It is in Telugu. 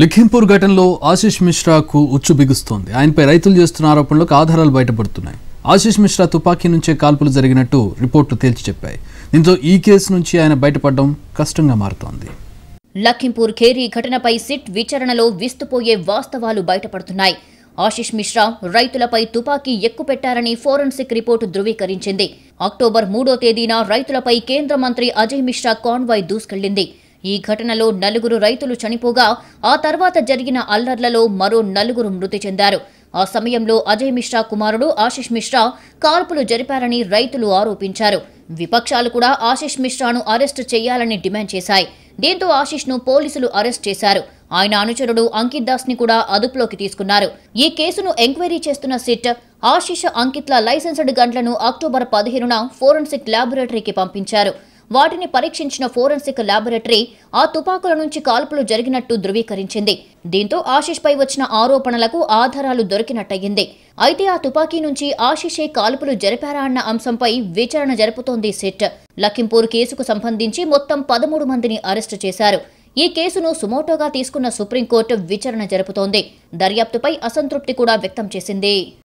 లిఖింపూర్ ఘటనలో ఆశిష్ మిశ్రాకు ఉచ్చు బిగుస్తోంది ఆయనపై రైతులు చేస్తున్న ఆరోపణలకు ఆధారాలు బయటపడుతున్నాయి ఆశిష్ మిశ్రా తుపాకీ నుంచే కాల్పులు జరిగినట్టు రిపోర్టు తేల్చి చెప్పాయి దీంతో ఈ కేసు నుంచి ఆయన బయటపడడం కష్టంగా మారుతోంది లఖింపూర్ ఖేరీ ఘటనపై సిట్ విచారణలో విస్తుపోయే వాస్తవాలు బయటపడుతున్నాయి ఆశిష్ మిశ్రా రైతులపై తుపాకీ ఎక్కుపెట్టారని ఫోరెన్సిక్ రిపోర్టు ధృవీకరించింది అక్టోబర్ మూడో తేదీన రైతులపై కేంద్ర మంత్రి అజయ్ మిశ్రా కాన్వాయ్ దూసుకెళ్లింది ఈ ఘటనలో నలుగురు రైతులు చనిపోగా ఆ తర్వాత జరిగిన అల్లర్లలో మరో నలుగురు మృతి చెందారు ఆ సమయంలో అజయ్ మిశ్రా కుమారుడు ఆశిష్ మిశ్రా కాల్పులు జరిపారని రైతులు ఆరోపించారు విపక్షాలు కూడా ఆశిష్ మిశ్రాను అరెస్టు చేయాలని డిమాండ్ చేశాయి దీంతో ఆశిష్ను పోలీసులు అరెస్ట్ చేశారు ఆయన అనుచరుడు అంకిత్ దాస్ ని కూడా అదుపులోకి తీసుకున్నారు ఈ కేసును ఎంక్వైరీ చేస్తున్న సిట్ ఆశిష్ అంకిత్ల లైసెన్స్డ్ గంటలను అక్టోబర్ పదిహేనున ఫోరెన్సిక్ లాబొరేటరీకి పంపించారు వాటిని పరీక్షించిన ఫోరెన్సిక్ ల్యాబొరేటరీ ఆ తుపాకుల నుంచి కాల్పులు జరిగినట్టు ధృవీకరించింది దీంతో ఆశీష్ పై వచ్చిన ఆరోపణలకు ఆధారాలు దొరికినట్టయింది అయితే ఆ తుపాకీ నుంచి ఆశీషే కాల్పులు జరిపారా అన్న అంశంపై విచారణ జరుపుతోంది సిట్ లఖింపూర్ కేసుకు సంబంధించి మొత్తం పదమూడు మందిని అరెస్టు చేశారు ఈ కేసును సుమోటోగా తీసుకున్న సుప్రీంకోర్టు విచారణ జరుపుతోంది దర్యాప్తుపై అసంతృప్తి కూడా వ్యక్తం చేసింది